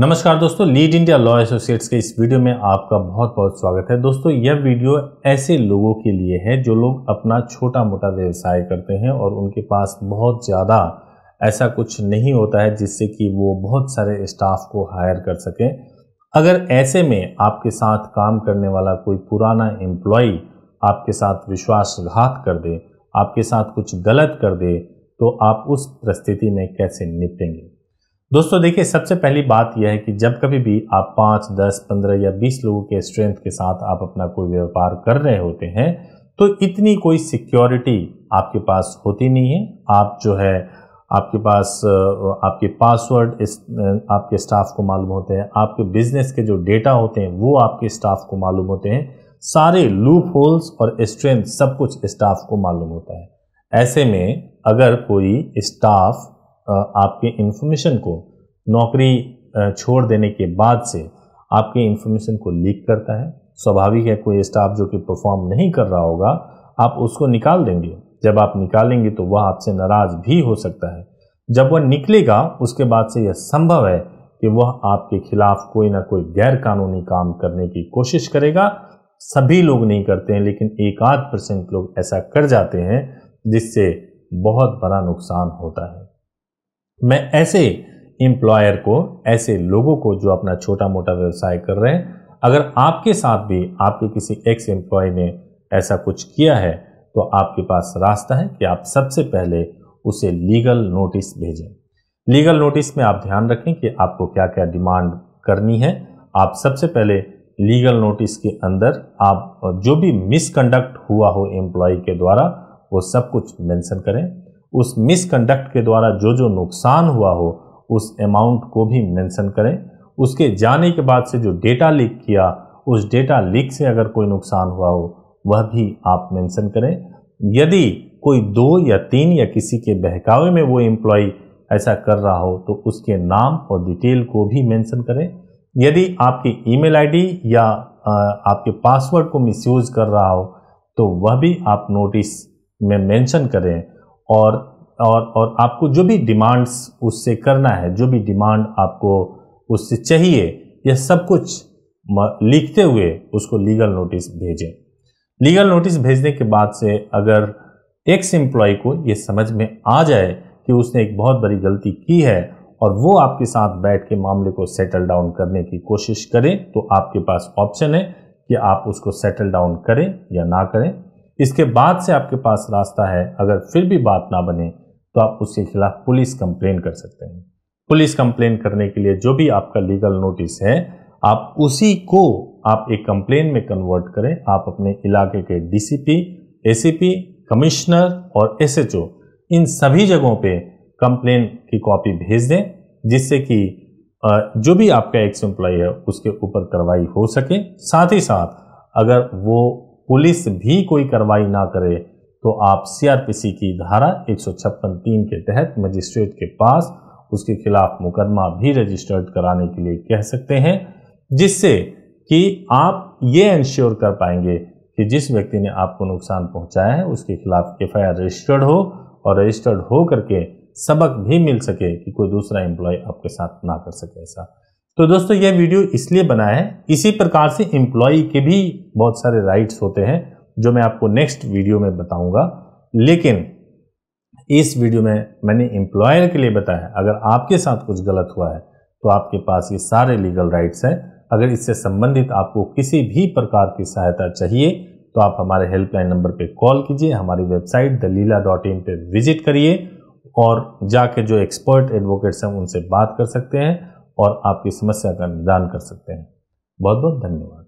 नमस्कार दोस्तों lead India law associates के इस वीडियो में आपका बहुत बहुत स्वागत है दोस्तों यह वीडियो ऐसे लोगों के लिए है जो लोग अपना छोटा मोटा व्यवसाय करते हैं और उनके पास बहुत ज़्यादा ऐसा कुछ नहीं होता है जिससे कि वो बहुत सारे स्टाफ को हायर कर सकें अगर ऐसे में आपके साथ काम करने वाला कोई पुराना एम्प्लॉय आपके साथ विश्वासघात कर दे आपके साथ कुछ गलत कर दे तो आप उस परिस्थिति में कैसे निपटेंगे दोस्तों देखिए सबसे पहली बात यह है कि जब कभी भी आप पाँच दस पंद्रह या बीस लोगों के स्ट्रेंथ के साथ आप अपना कोई व्यापार कर रहे होते हैं तो इतनी कोई सिक्योरिटी आपके पास होती नहीं है आप जो है आपके पास आपके पासवर्ड इस आपके स्टाफ को मालूम होते हैं आपके बिजनेस के जो डेटा होते हैं वो आपके स्टाफ को मालूम होते हैं सारे लूप होल्स और स्ट्रेंथ सब कुछ स्टाफ को मालूम होता है ऐसे में अगर कोई स्टाफ आपके इन्फॉर्मेशन को नौकरी छोड़ देने के बाद से आपके इन्फॉर्मेशन को लीक करता है स्वाभाविक है कोई स्टाफ जो कि परफॉर्म नहीं कर रहा होगा आप उसको निकाल देंगे जब आप निकालेंगे तो वह आपसे नाराज भी हो सकता है जब वह निकलेगा उसके बाद से यह संभव है कि वह आपके खिलाफ कोई ना कोई गैर कानूनी काम करने की कोशिश करेगा सभी लोग नहीं करते हैं लेकिन एक आध परसेंट लोग ऐसा कर जाते हैं जिससे बहुत बड़ा नुकसान होता है मैं ऐसे एम्प्लॉयर को ऐसे लोगों को जो अपना छोटा मोटा व्यवसाय कर रहे हैं अगर आपके साथ भी आपके किसी एक्स एम्प्लॉय ने ऐसा कुछ किया है तो आपके पास रास्ता है कि आप सबसे पहले उसे लीगल नोटिस भेजें लीगल नोटिस में आप ध्यान रखें कि आपको क्या क्या डिमांड करनी है आप सबसे पहले लीगल नोटिस के अंदर आप जो भी मिसकंडक्ट हुआ हो एम्प्लॉय के द्वारा वो सब कुछ मेंशन करें उस मिसकंडक्ट के द्वारा जो जो नुकसान हुआ हो उस अमाउंट को भी मेंशन करें उसके जाने के बाद से जो डेटा लीक किया उस डेटा लीक से अगर कोई नुकसान हुआ हो वह भी आप मेंशन करें यदि कोई दो या तीन या किसी के बहकावे में वो एम्प्लॉय ऐसा कर रहा हो तो उसके नाम और डिटेल को भी मेंशन करें यदि आपकी ईमेल आईडी या आपके पासवर्ड को मिसयूज कर रहा हो तो वह भी आप नोटिस में मेंशन करें और और और आपको जो भी डिमांड्स उससे करना है जो भी डिमांड आपको उससे चाहिए यह सब कुछ लिखते हुए उसको लीगल नोटिस भेजें लीगल नोटिस भेजने के बाद से अगर एक्स एम्प्लॉय को ये समझ में आ जाए कि उसने एक बहुत बड़ी गलती की है और वो आपके साथ बैठ के मामले को सेटल डाउन करने की कोशिश करें तो आपके पास ऑप्शन है कि आप उसको सेटल डाउन करें या ना करें इसके बाद से आपके पास रास्ता है अगर फिर भी बात ना बने तो आप उसके खिलाफ पुलिस कंप्लेन कर सकते हैं पुलिस कंप्लेन करने के लिए जो भी आपका लीगल नोटिस है आप उसी को आप एक कंप्लेन में कन्वर्ट करें आप अपने इलाके के डीसीपी एसीपी कमिश्नर और एसएचओ इन सभी जगहों पे कंप्लेन की कॉपी भेज दें जिससे कि जो भी आपका एक्स एम्प्लॉय है उसके ऊपर कार्रवाई हो सके साथ ही साथ अगर वो पुलिस भी कोई कार्रवाई ना करे तो आप सी की धारा एक सौ तीन के तहत मजिस्ट्रेट के पास उसके खिलाफ मुकदमा भी रजिस्टर्ड कराने के लिए कह सकते हैं जिससे कि आप ये इंश्योर कर पाएंगे कि जिस व्यक्ति ने आपको नुकसान पहुंचाया है उसके खिलाफ एफ रजिस्टर्ड हो और रजिस्टर्ड हो करके सबक भी मिल सके कि कोई दूसरा एम्प्लॉय आपके साथ ना कर सके ऐसा तो दोस्तों यह वीडियो इसलिए बना है इसी प्रकार से एम्प्लॉय के भी बहुत सारे राइट्स होते हैं जो मैं आपको नेक्स्ट वीडियो में बताऊंगा लेकिन इस वीडियो में मैंने एम्प्लॉयर के लिए बताया अगर आपके साथ कुछ गलत हुआ है तो आपके पास ये सारे लीगल राइट्स हैं अगर इससे संबंधित आपको किसी भी प्रकार की सहायता चाहिए तो आप हमारे हेल्पलाइन नंबर पर कॉल कीजिए हमारी वेबसाइट दलीला डॉट इन पर विजिट करिए और जाके जो एक्सपर्ट एडवोकेट्स हैं उनसे बात कर सकते हैं और आपकी समस्या का निदान कर सकते हैं बहुत बहुत धन्यवाद